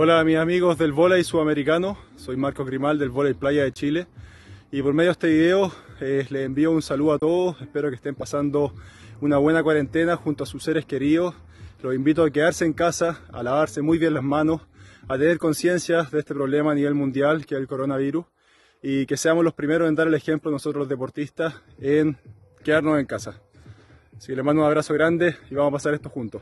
Hola mis amigos del volei sudamericano, soy Marco Grimal del volei Playa de Chile y por medio de este video eh, les envío un saludo a todos, espero que estén pasando una buena cuarentena junto a sus seres queridos, los invito a quedarse en casa, a lavarse muy bien las manos, a tener conciencia de este problema a nivel mundial que es el coronavirus y que seamos los primeros en dar el ejemplo nosotros los deportistas en quedarnos en casa. Así que les mando un abrazo grande y vamos a pasar esto juntos.